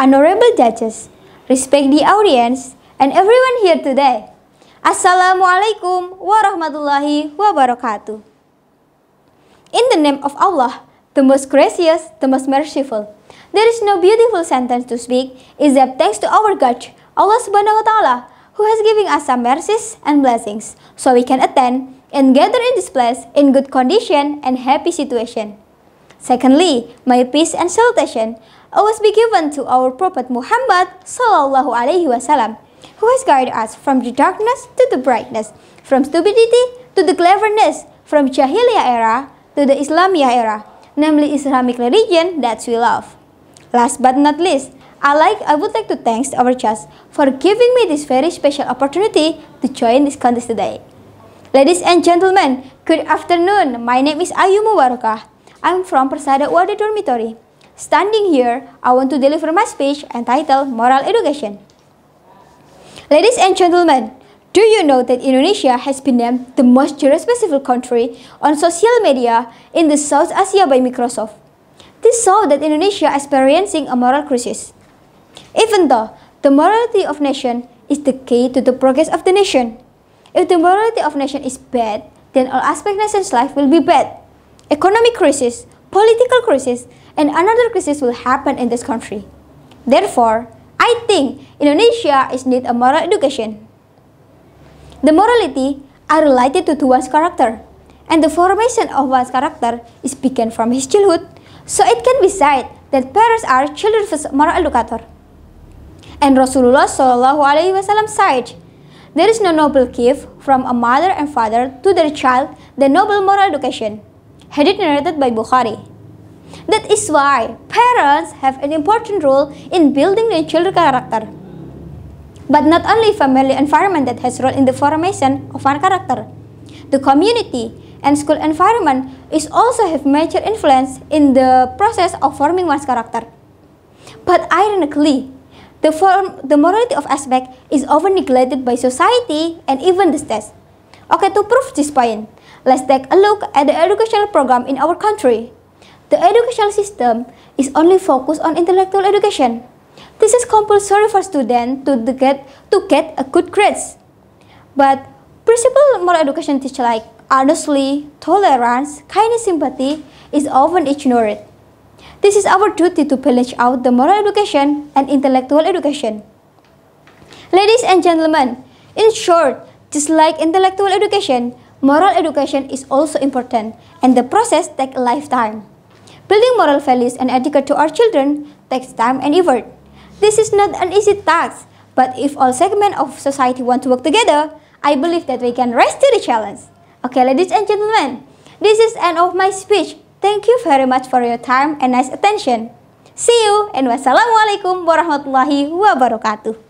honorable judges, respect the audience, and everyone here today. Assalamualaikum warahmatullahi wabarakatuh. In the name of Allah, the most gracious, the most merciful. There is no beautiful sentence to speak except thanks to our God, Allah Subhanahu wa Ta'ala, who has given us some mercies and blessings so we can attend and gather in this place in good condition and happy situation. Secondly, my peace and salutation always be given to our Prophet Muhammad sallallahu alaihi wasallam, who has guided us from the darkness to the brightness, from stupidity to the cleverness, from Jahiliyah era to the Islamiyah era, namely Islamic religion that we love. Last but not least, I like I would like to thank our judge for giving me this very special opportunity to join this contest today. Ladies and gentlemen, good afternoon. My name is Ayu Mubarakah. I'm from Persada Wadi Dormitory. Standing here, I want to deliver my speech entitled Moral Education. Ladies and gentlemen, do you know that Indonesia has been named the most gender-specific country on social media in the South Asia by Microsoft? This shows that Indonesia is experiencing a moral crisis. Even though the morality of nation is the key to the progress of the nation. If the morality of nation is bad, then all aspects of nation's life will be bad. Economic crisis, political crisis and another crisis will happen in this country. Therefore, I think Indonesia is need a moral education. The morality are related to one's character, and the formation of one's character is begun from his childhood, so it can be said that parents are children's moral educator. And Rasulullah Alaihi Wasallam said, "There is no noble gift from a mother and father to their child than noble moral education." it narrated by Bukhari. That is why parents have an important role in building their children's character. But not only family environment that has role in the formation of our character. The community and school environment is also have major influence in the process of forming one's character. But ironically, the, form, the morality of aspect is often neglected by society and even the state. Okay, to prove this point, let's take a look at the educational program in our country. The educational system is only focused on intellectual education. This is compulsory for students to get, to get a good grades. But principal moral education teach like honesty, tolerance, kindness, sympathy is often ignored. This is our duty to balance out the moral education and intellectual education. Ladies and gentlemen, in short, just like intellectual education, moral education is also important, and the process takes a lifetime. Building moral values and etiquette to our children takes time and effort. This is not an easy task, but if all segments of society want to work together, I believe that we can rise to the challenge. Okay, ladies and gentlemen, this is end of my speech. Thank you very much for your time and nice attention. See you and wassalamualaikum warahmatullahi wabarakatuh.